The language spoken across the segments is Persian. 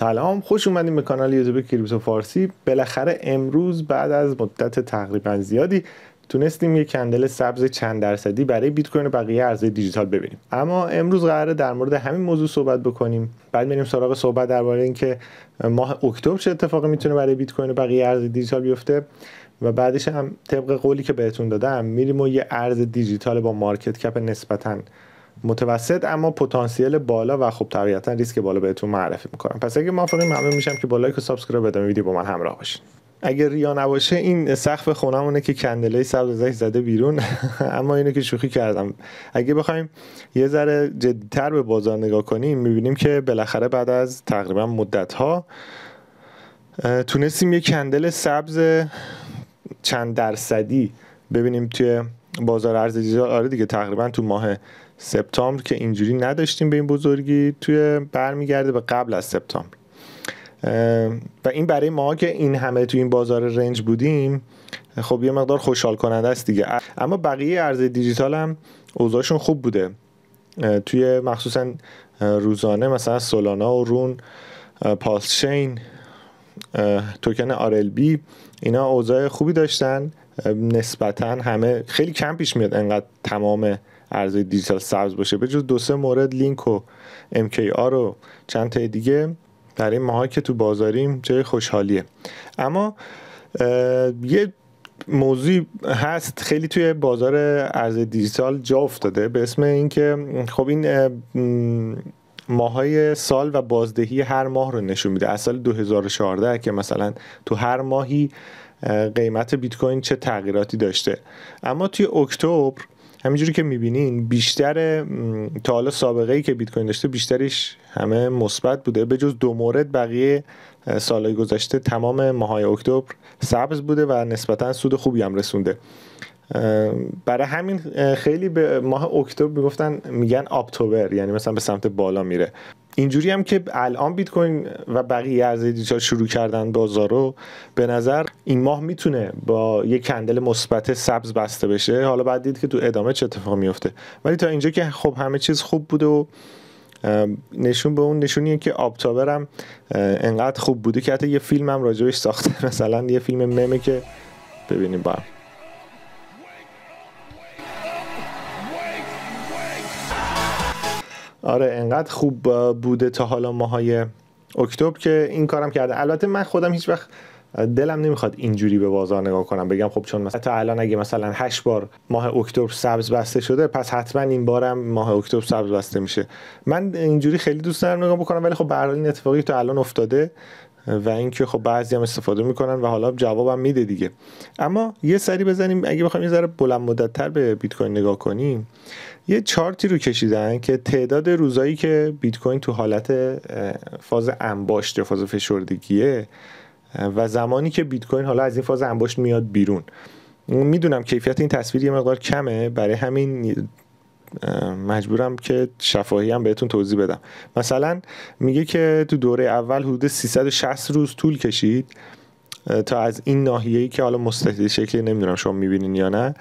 سلام خوش اومدیم به کانال یوتیوب کریپتو فارسی بالاخره امروز بعد از مدت تقریبا زیادی تونستیم یک کندل سبز چند درصدی برای بیت کوین و بقیه ارزهای دیجیتال ببینیم اما امروز قراره در مورد همین موضوع صحبت بکنیم بعد میریم سراغ صحبت درباره اینکه ماه اکتبر چه اتفاقی میتونه برای بیت کوین و بقیه ارزهای دیجیتال بیفته و بعدش هم طبق قولی که بهتون دادم میریم و یه ارز دیجیتال با مارکت کپ نسبتاً متوسط اما پتانسیل بالا و خب طبیعتا ریسک بالا بهتون معرفی میکنم پس اگه موافقی ممنون میشم که با لایک و سابسکرایب بدم ویدیو با من همراه باشین اگر ریا نباشه این سقف خونمونه که کندلای سبز زده بیرون اما اینو که شوخی کردم اگه بخوایم یه ذره جدیتر به بازار نگاه کنیم میبینیم که بالاخره بعد از تقریبا مدت ها تونستیم یه کندل سبز چند درصدی ببینیم توی بازار ارز دیجیتال آره دیگه تقریبا تو ماه سپتامبر که اینجوری نداشتیم به این بزرگی توی برمیگرده به قبل از سپتامبر و این برای ما که این همه توی این بازار رنج بودیم خب یه مقدار خوشحال کننده است دیگه اما بقیه ارز دیجیتال هم اوضاعشون خوب بوده توی مخصوصا روزانه مثلا سولانا و رون پاسچین چین توکن بی اینا اوضاع خوبی داشتن نسبتا همه خیلی کم پیش میاد انقدر تمام ارزهای دیجیتال سبز باشه به جز دو سه مورد لینک و MKR و چند تا دیگه در این ماهایی که تو بازاریم جای خوشحالیه اما یه موضوعی هست خیلی توی بازار ارز دیجیتال جا افتاده به اسم اینکه خب این ماهای سال و بازدهی هر ماه رو نشون میده از سال 2014 که مثلا تو هر ماهی قیمت بیت کوین چه تغییراتی داشته اما توی اکتبر همینجوری که میبینین بیشتر تا حالا سابقه ای که بیت کوین داشته بیشترش همه مثبت بوده به جز دو مورد بقیه سالهای گذشته تمام ماهای اکتبر سبز بوده و نسبتا سود خوبی هم رسونده برای همین خیلی به ماه اکتبر میگفتن میگن آپتوبر یعنی مثلا به سمت بالا میره اینجوری هم که الان بیت کوین و بقیه ارزهای دیجیتال شروع کردن بازار رو به نظر این ماه میتونه با یک کندل مثبت سبز بسته بشه حالا بعد دید که تو ادامه چه اتفاق میفته ولی تا اینجا که خب همه چیز خوب بوده و نشون به اون نشونیه که آبتابر هم انقدر خوب بوده که حتی یه فیلم هم راجبش ساخته مثلا یه فیلم ممه که ببینیم با آره انقدر خوب بوده تا حالا ماهای اکتبر که این کارم کرده البته من خودم هیچ وقت دلم نمیخواد اینجوری به بازار نگاه کنم بگم خب چون مثلا تا الان اگه مثلا 8 بار ماه اکتبر سبز بسته شده پس حتما این بارم ماه اکتبر سبز بسته میشه من اینجوری خیلی دوست دارم نگاه بکنم ولی خب به این اتفاقی تا الان افتاده و اینکه خب بعضی هم استفاده میکنن و حالا جوابم میده دیگه اما یه سری بزنیم اگه بخوایم یه ذره بلند مدتتر به بیت کوین نگاه کنیم یه چارتی رو کشیدن که تعداد روزایی که بیت کوین تو حالت فاز انباشت یا فاز فشردگیه و زمانی که بیت کوین حالا از این فاز انباشت میاد بیرون میدونم کیفیت این تصویر یه مقدار کمه برای همین مجبورم که شفاهی هم بهتون توضیح بدم مثلا میگه که تو دوره اول حدود 360 روز طول کشید تا از این ناحیه‌ای که حالا مستحیل شکلی نمیدونم شما میبینین یا نه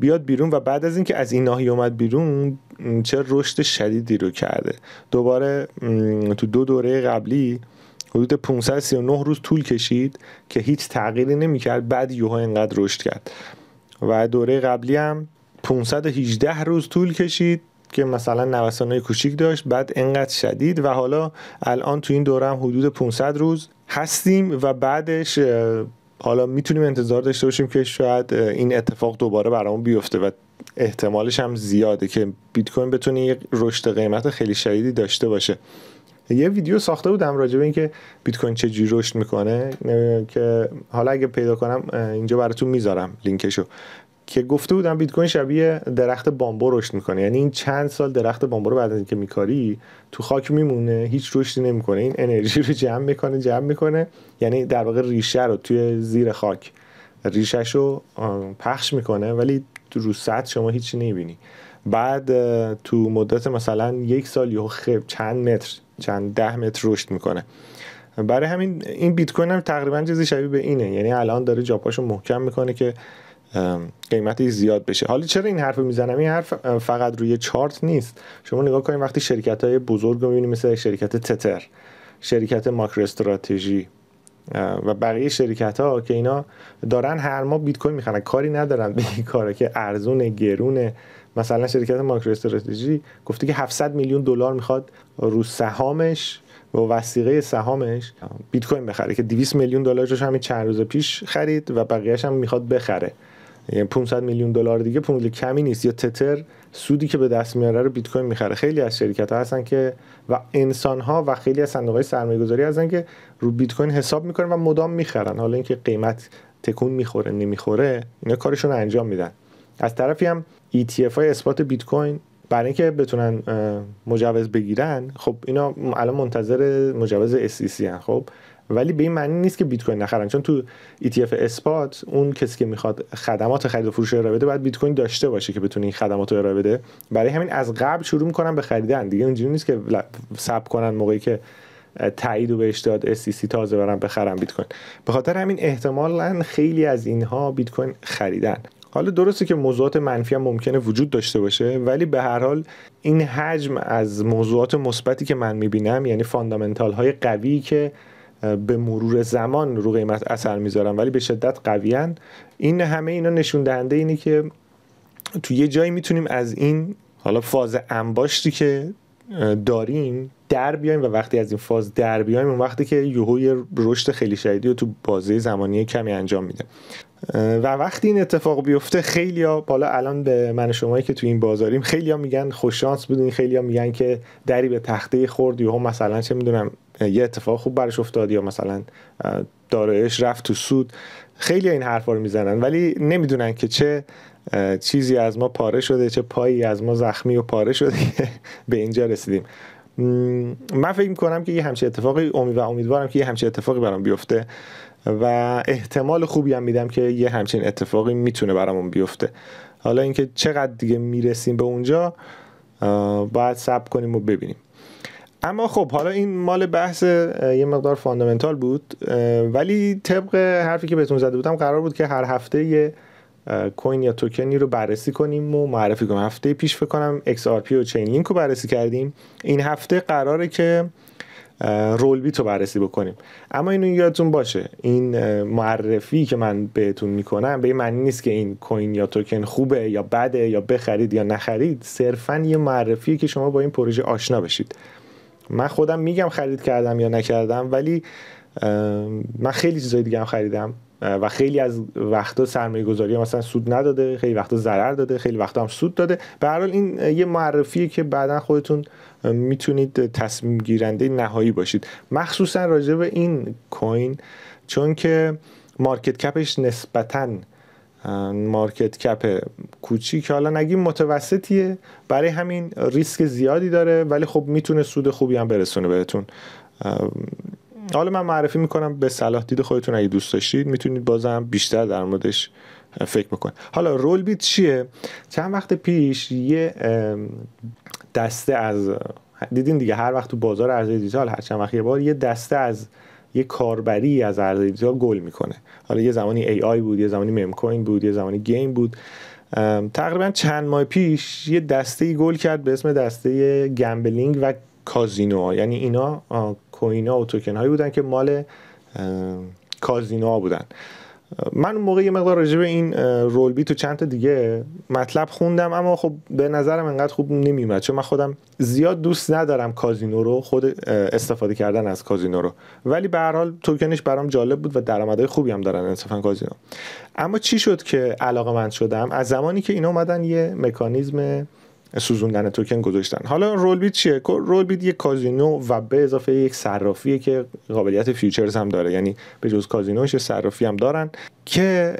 بیاد بیرون و بعد از اینکه از این ناحیه اومد بیرون چه رشد شدیدی رو کرده دوباره تو دو دوره قبلی حدود 539 روز طول کشید که هیچ تغییری نمیکرد بعد یوها اینقدر رشد کرد و دوره قبلی هم 518 روز طول کشید که مثلا نوسانهای کوچیک داشت بعد انقدر شدید و حالا الان تو این دوره هم حدود 500 روز هستیم و بعدش حالا میتونیم انتظار داشته باشیم که شاید این اتفاق دوباره برامون بیفته و احتمالش هم زیاده که بیت کوین بتونه یک رشد قیمت خیلی شدیدی داشته باشه یه ویدیو ساخته بودم راجع به اینکه بیت کوین چجوری رشد میکنه که حالا اگه پیدا کنم اینجا براتون میذارم لینکشو که گفته بودم بیت کوین شبیه درخت بامبو رشد میکنه یعنی این چند سال درخت بامبو رو بعد از اینکه میکاری تو خاک میمونه هیچ رشدی نمیکنه این انرژی رو جمع میکنه جمع میکنه یعنی در واقع ریشه رو توی زیر خاک ریشش رو پخش میکنه ولی رو سطح شما هیچی نمیبینی بعد تو مدت مثلا یک سال یهو خب چند متر چند ده متر رشد میکنه برای همین این بیت کوین هم تقریبا چیزی شبیه به اینه یعنی الان داره جاپاشو محکم میکنه که قیمتی زیاد بشه حالا چرا این حرف میزنم این حرف فقط روی چارت نیست شما نگاه کنید وقتی شرکت های بزرگ رو میبینید مثل شرکت تتر شرکت ماکرو استراتژی و بقیه شرکت ها که اینا دارن هر ماه بیت کوین میخرن کاری ندارن به این کارا که ارزون گرونه مثلا شرکت ماکرو استراتژی گفته که 700 میلیون دلار میخواد رو سهامش و وسیقه سهامش بیت کوین بخره که 200 میلیون دلارش همین چند روز پیش خرید و بقیهش هم میخواد بخره 500 یعنی میلیون دلار دیگه پول کمی نیست یا تتر سودی که به دست میاره رو بیت کوین میخره خیلی از شرکت ها هستن که و انسان ها و خیلی از صندوق های سرمایه گذاری هستن که رو بیت کوین حساب میکنن و مدام میخرن حالا اینکه قیمت تکون میخوره نمیخوره اینا کارشون رو انجام میدن از طرفی هم ETF های اثبات بیت کوین برای اینکه بتونن مجوز بگیرن خب اینا الان منتظر مجوز SEC هن خب ولی به این معنی نیست که بیت کوین نخرن چون تو ETF اسپات اون کسی که میخواد خدمات خرید و فروش ارائه بده باید بیت کوین داشته باشه که بتونه این خدمات رو ارائه بده برای همین از قبل شروع میکنن به خریدن دیگه اینجوری نیست که سب کنن موقعی که تایید و بهش داد SEC تازه برن بخرن بیت کوین به خاطر همین احتمالاً خیلی از اینها بیت کوین خریدن حالا درسته که موضوعات منفی هم ممکنه وجود داشته باشه ولی به هر حال این حجم از موضوعات مثبتی که من میبینم یعنی فاندامنتال های قوی که به مرور زمان رو قیمت اثر میذارن ولی به شدت قویان این همه اینا نشون دهنده اینه که تو یه جایی میتونیم از این حالا فاز انباشتی که داریم در بیایم و وقتی از این فاز در بیایم اون وقتی که یوهوی رشد خیلی شدیدی رو تو بازه زمانی کمی انجام میده و وقتی این اتفاق بیفته خیلی ها بالا الان به من شمایی که تو این بازاریم خیلی ها میگن خوششانس بودین خیلی ها میگن که دری به تخته خورد یا مثلا چه میدونم یه اتفاق خوب برش افتاد یا مثلا دارایش رفت تو سود خیلی ها این حرفا رو میزنن ولی نمیدونن که چه چیزی از ما پاره شده چه پایی از ما زخمی و پاره شده به اینجا رسیدیم من فکر کنم که یه همچین اتفاقی امید و امیدوارم که یه همچین اتفاقی برام بیفته و احتمال خوبی هم میدم که یه همچین اتفاقی میتونه برامون بیفته حالا اینکه چقدر دیگه میرسیم به اونجا باید صبر کنیم و ببینیم اما خب حالا این مال بحث یه مقدار فاندامنتال بود ولی طبق حرفی که بهتون زده بودم قرار بود که هر هفته یه کوین یا توکنی رو بررسی کنیم و معرفی کنیم هفته پیش فکر کنم XRP و چین لینک رو بررسی کردیم این هفته قراره که رول بیت رو بررسی بکنیم اما اینو یادتون باشه این معرفی که من بهتون میکنم به این معنی نیست که این کوین یا توکن خوبه یا بده یا بخرید یا نخرید صرفا یه معرفی که شما با این پروژه آشنا بشید من خودم میگم خرید کردم یا نکردم ولی من خیلی چیزای دیگه هم خریدم و خیلی از وقتا سرمایه گذاری مثلا سود نداده خیلی وقتا ضرر داده خیلی وقتا هم سود داده به هر این یه معرفیه که بعدا خودتون میتونید تصمیم گیرنده نهایی باشید مخصوصا راجع به این کوین چون که مارکت کپش نسبتا مارکت کپ که حالا نگیم متوسطیه برای همین ریسک زیادی داره ولی خب میتونه سود خوبی هم برسونه بهتون حالا من معرفی میکنم به صلاح دید خودتون اگه دوست داشتید میتونید بازم بیشتر در موردش فکر بکنید حالا رول بیت چیه چند وقت پیش یه دسته از دیدین دیگه هر وقت تو بازار ارز دیجیتال هر چند وقت یه بار یه دسته از یه کاربری از ارز دیجیتال گل میکنه حالا یه زمانی ای آی بود یه زمانی مم کوین بود یه زمانی گیم بود تقریبا چند ماه پیش یه دسته گل کرد به اسم دسته گمبلینگ و کازینو یعنی اینا کوین ها و توکن هایی بودن که مال ها بودن من اون موقع یه مقدار راجع به این رول بیت و چند تا دیگه مطلب خوندم اما خب به نظرم انقدر خوب نمیومد چون من خودم زیاد دوست ندارم کازینو رو خود استفاده کردن از کازینو رو ولی به هر حال توکنش برام جالب بود و درآمدهای خوبی هم دارن انصافا کازینو اما چی شد که علاقه من شدم از زمانی که اینا اومدن یه مکانیزم سوزوندن توکن گذاشتن حالا رول بیت چیه رول بیت یک کازینو و به اضافه یک صرافیه که قابلیت فیوچرز هم داره یعنی به جز کازینوش صرافی هم دارن که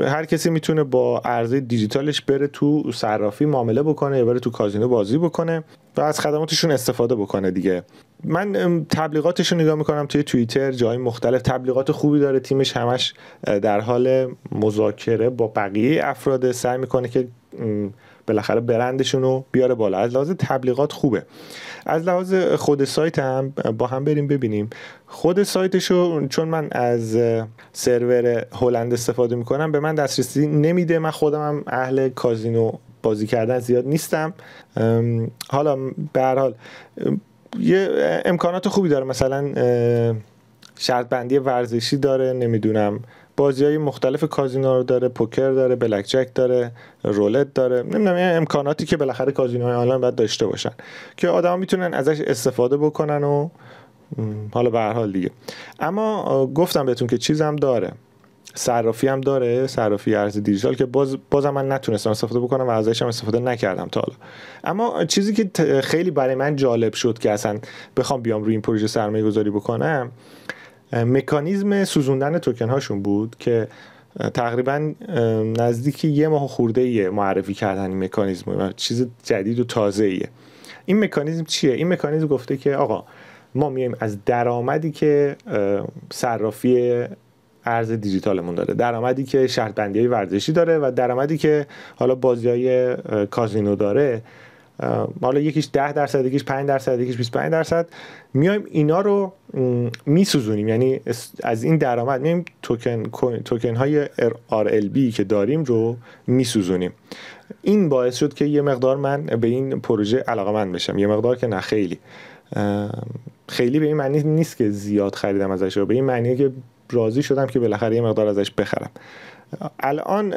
هر کسی میتونه با ارزی دیجیتالش بره تو صرافی معامله بکنه یا بره تو کازینو بازی بکنه و از خدماتشون استفاده بکنه دیگه من تبلیغاتش رو نگاه میکنم توی توییتر جای مختلف تبلیغات خوبی داره تیمش همش در حال مذاکره با بقیه افراد سعی میکنه که بالاخره برندشون رو بیاره بالا از لحاظ تبلیغات خوبه از لحاظ خود سایت هم با هم بریم ببینیم خود سایتشو چون من از سرور هلند استفاده میکنم به من دسترسی نمیده من خودم هم اهل کازینو بازی کردن زیاد نیستم حالا به هر حال یه امکانات خوبی داره مثلا شرط بندی ورزشی داره نمیدونم بازی های مختلف کازینو رو داره پوکر داره بلک جک داره رولت داره نمیدونم این امکاناتی که بالاخره کازینوهای آنلاین باید داشته باشن که آدما میتونن ازش استفاده بکنن و حالا به هر حال دیگه اما گفتم بهتون که چیزم داره صرافی هم داره صرافی ارز دیجیتال که باز بازم من نتونستم استفاده بکنم و ازش هم استفاده نکردم تا حالا اما چیزی که خیلی برای من جالب شد که اصلا بخوام بیام روی این پروژه سرمایه گذاری بکنم مکانیزم سوزوندن توکن هاشون بود که تقریبا نزدیک یه ماه خورده ایه معرفی کردن این مکانیزم و چیز جدید و تازه ایه این مکانیزم چیه این مکانیزم گفته که آقا ما میایم از درآمدی که صرافی ارز دیجیتالمون داره درآمدی که شرط بندی ورزشی داره و درآمدی که حالا بازی های کازینو داره حالا یکیش 10 درصد یکیش 5 درصد یکیش 25 درصد میایم اینا رو میسوزونیم یعنی از این درآمد میایم توکن توکن های RLB که داریم رو میسوزونیم این باعث شد که یه مقدار من به این پروژه علاقمند بشم یه مقدار که نه خیلی خیلی به این معنی نیست که زیاد خریدم ازش به این معنی که راضی شدم که بالاخره یه مقدار ازش بخرم الان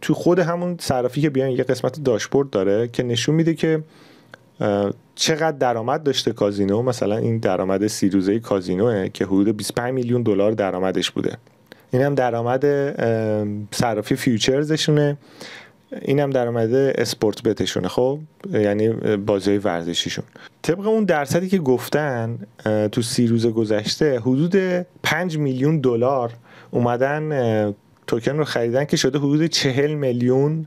تو خود همون صرافی که بیان یه قسمت داشبورد داره که نشون میده که چقدر درآمد داشته کازینو مثلا این درآمد سی روزه کازینوه که حدود 25 میلیون دلار درآمدش بوده این هم درآمد صرافی فیوچرزشونه این هم درآمد اسپورت بتشونه خب یعنی بازی ورزشیشون طبق اون درصدی که گفتن تو سی روز گذشته حدود 5 میلیون دلار اومدن توکن رو خریدن که شده حدود 40 میلیون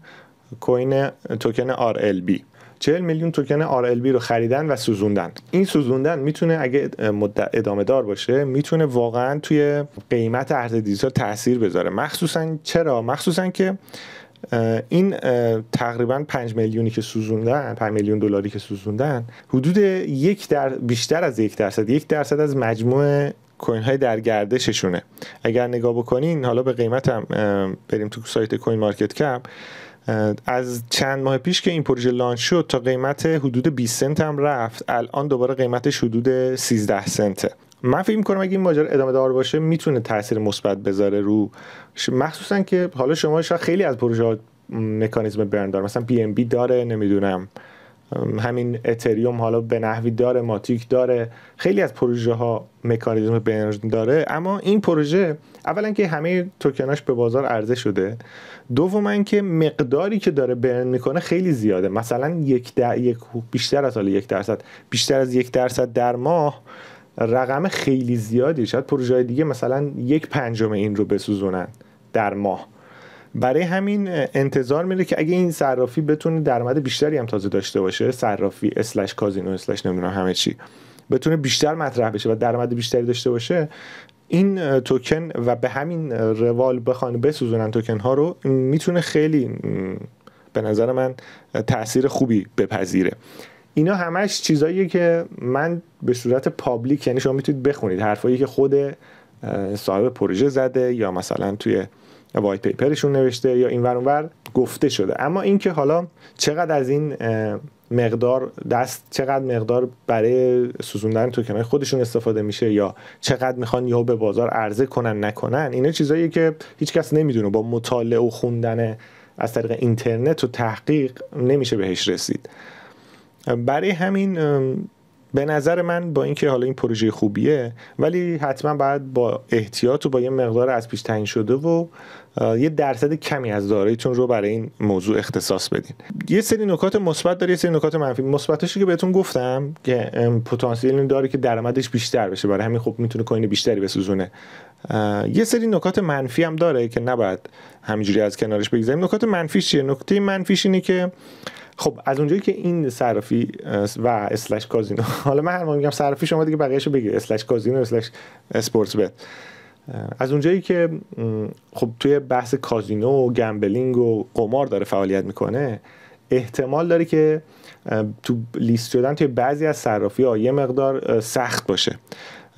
کوین توکن RLB 40 میلیون توکن RLB رو خریدن و سوزوندن این سوزوندن میتونه اگه ادامه دار باشه میتونه واقعا توی قیمت ارز دیجیتال تاثیر بذاره مخصوصا چرا مخصوصا که این تقریبا 5 میلیونی که سوزوندن 5 میلیون دلاری که سوزوندن حدود یک در بیشتر از یک درصد یک درصد از مجموع کوین های در گردششونه اگر نگاه بکنین حالا به قیمتم بریم تو سایت کوین مارکت کپ از چند ماه پیش که این پروژه لانچ شد تا قیمت حدود 20 سنت هم رفت الان دوباره قیمتش حدود 13 سنته من فکر میکنم اگه این ماجرا ادامه دار باشه میتونه تاثیر مثبت بذاره رو مخصوصا که حالا شما شاید خیلی از پروژه مکانیزم برن داره مثلا بی ام بی داره نمیدونم همین اتریوم حالا به نحوی داره ماتیک داره خیلی از پروژه ها مکانیزم بینرژن داره اما این پروژه اولا که همه توکناش به بازار عرضه شده دوم که مقداری که داره برن میکنه خیلی زیاده مثلا یک, یک بیشتر از حالا یک درصد بیشتر از یک درصد در ماه رقم خیلی زیادی شاید پروژه های دیگه مثلا یک پنجم این رو بسوزونن در ماه برای همین انتظار میره که اگه این صرافی بتونه درآمد بیشتری هم تازه داشته باشه صرافی اسلش کازینو اسلش نمیدونم همه چی بتونه بیشتر مطرح بشه و درآمد بیشتری داشته باشه این توکن و به همین روال بخوان بسوزونن توکن ها رو میتونه خیلی به نظر من تاثیر خوبی بپذیره اینا همش چیزاییه که من به صورت پابلیک یعنی شما میتونید بخونید حرفایی که خود صاحب پروژه زده یا مثلا توی وایت پیپرشون نوشته یا این ور گفته شده اما اینکه حالا چقدر از این مقدار دست چقدر مقدار برای سوزوندن توکنای خودشون استفاده میشه یا چقدر میخوان یهو به بازار عرضه کنن نکنن اینا چیزایی که هیچکس نمیدونه با مطالعه و خوندن از طریق اینترنت و تحقیق نمیشه بهش رسید برای همین به نظر من با اینکه حالا این پروژه خوبیه ولی حتما باید با احتیاط و با یه مقدار از پیش تعیین شده و یه درصد کمی از چون رو برای این موضوع اختصاص بدین یه سری نکات مثبت داره یه سری نکات منفی مثبتش که بهتون گفتم که پتانسیل داره که درآمدش بیشتر بشه برای همین خب میتونه کوین بیشتری بسوزونه یه سری نکات منفی هم داره که نباید همینجوری از کنارش بگذاریم نکات منفیش چیه نکته منفیش اینه که خب از اونجایی که این صرافی و اسلش کازینو حالا من هر میگم صرافی شما دیگه بقیه‌شو بگیر اسلش کازینو اسلش اسپورتس بت از اونجایی که خب توی بحث کازینو و گمبلینگ و قمار داره فعالیت میکنه احتمال داره که تو لیست شدن توی بعضی از صرافی ها یه مقدار سخت باشه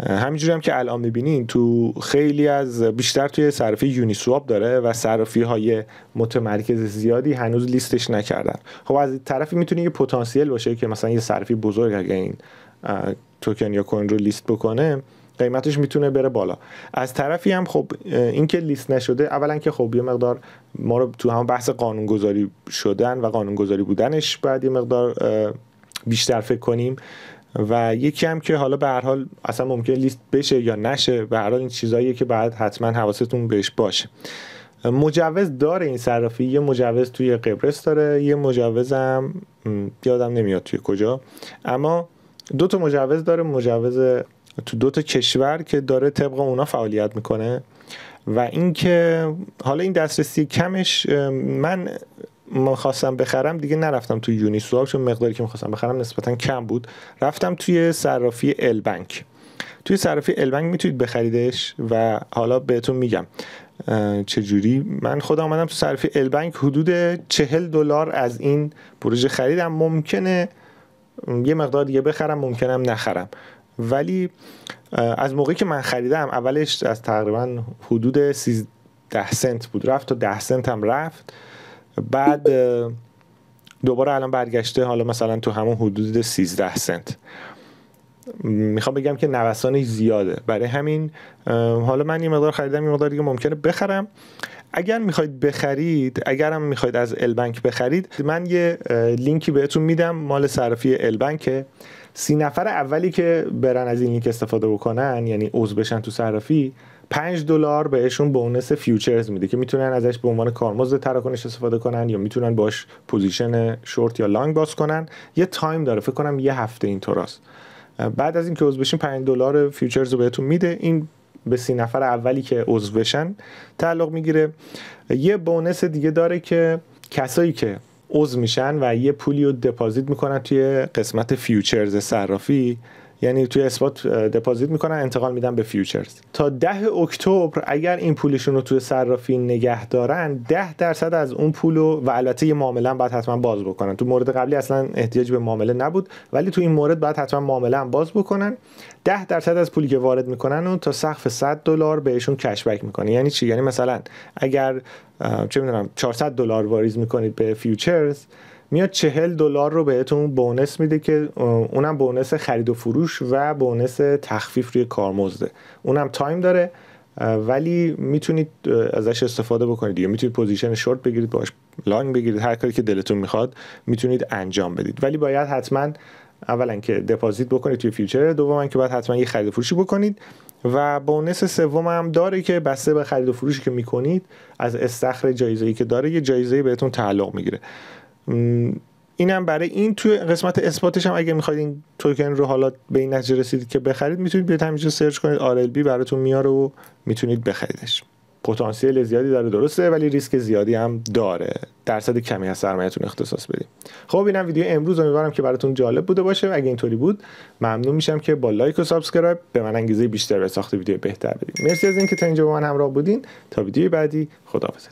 همینجوری هم که الان میبینین تو خیلی از بیشتر توی صرافی یونیسواب داره و صرافی های متمرکز زیادی هنوز لیستش نکردن خب از طرفی میتونه یه پتانسیل باشه که مثلا یه صرافی بزرگ اگه این توکن یا کوین رو لیست بکنه قیمتش میتونه بره بالا از طرفی هم خب اینکه لیست نشده اولا که خب یه مقدار ما رو تو هم بحث قانونگذاری شدن و قانونگذاری بودنش بعد یه مقدار بیشتر فکر کنیم و یکی هم که حالا به هر حال اصلا ممکن لیست بشه یا نشه به هر حال این چیزاییه که باید حتما حواستون بهش باشه مجوز داره این صرافی یه مجوز توی قبرس داره یه مجوزم یادم نمیاد توی کجا اما دو تا مجوز داره مجوز تو دو تا کشور که داره طبق اونا فعالیت میکنه و اینکه حالا این دسترسی کمش من من خواستم بخرم دیگه نرفتم توی یونی سواب چون مقداری که میخواستم بخرم نسبتا کم بود رفتم توی صرافی بنک توی صرافی بنک میتونید بخریدش و حالا بهتون میگم چجوری من خود آمدم تو ال بنک حدود چهل دلار از این پروژه خریدم ممکنه یه مقدار دیگه بخرم ممکنم نخرم ولی از موقعی که من خریدم اولش از تقریبا حدود 13 سنت بود رفت تا 10 سنت هم رفت بعد دوباره الان برگشته حالا مثلا تو همون حدود 13 سنت میخوام بگم که نوسانش زیاده برای همین حالا من یه مقدار خریدم یه مقدار دیگه ممکنه بخرم اگر میخواید بخرید اگرم میخواید از البنک بخرید من یه لینکی بهتون میدم مال صرافی البنکه سی نفر اولی که برن از این لینک استفاده بکنن یعنی عضو بشن تو صرافی 5 دلار بهشون بونس فیوچرز میده که میتونن ازش به عنوان کارمزد تراکنش استفاده کنن یا میتونن باش پوزیشن شورت یا لانگ باز کنن یه تایم داره فکر کنم یه هفته اینطوراست بعد از اینکه عضو بشین 5 دلار فیوچرز رو بهتون میده این به سی نفر اولی که عضو بشن تعلق میگیره یه بونس دیگه داره که کسایی که عضو میشن و یه پولی رو دپازیت میکنن توی قسمت فیوچرز صرافی یعنی توی اثبات دپازیت میکنن انتقال میدن به فیوچرز تا ده اکتبر اگر این پولشون رو توی صرافی نگه دارن ده درصد از اون پول و البته یه معامله بعد حتما باز بکنن تو مورد قبلی اصلا احتیاج به معامله نبود ولی تو این مورد باید حتما معامله هم باز بکنن ده درصد از پولی که وارد میکنن اون تا سقف 100 دلار بهشون کشبک میکنه یعنی چی یعنی مثلا اگر چه میدونم 400 دلار واریز میکنید به فیوچرز میاد چهل دلار رو بهتون بونس میده که اونم بونس خرید و فروش و بونس تخفیف روی کارمزده اونم تایم داره ولی میتونید ازش استفاده بکنید یا میتونید پوزیشن شورت بگیرید باش لانگ بگیرید هر کاری که دلتون میخواد میتونید انجام بدید ولی باید حتما اولا که دپازیت بکنید توی فیوچر دوم که باید حتما یه خرید و فروشی بکنید و بونس سوم هم داره که بسته به خرید و فروشی که میکنید از استخر جایزه‌ای که داره یه جایزه بهتون تعلق میگیره اینم برای این توی قسمت اثباتش هم اگه میخواید این توکن رو حالا به این نتیجه رسیدید که بخرید میتونید بیاید همینجا سرچ کنید RLB براتون میاره و میتونید بخریدش پتانسیل زیادی داره درسته ولی ریسک زیادی هم داره درصد کمی از سرمایهتون اختصاص بدید خب اینم ویدیو امروز امیدوارم که براتون جالب بوده باشه اگه اینطوری بود ممنون میشم که با لایک و سابسکرایب به من انگیزه بیشتر به ساخت ویدیو بهتر بدید مرسی از اینکه تا اینجا با من همراه بودین تا ویدیو بعدی خداحافظتون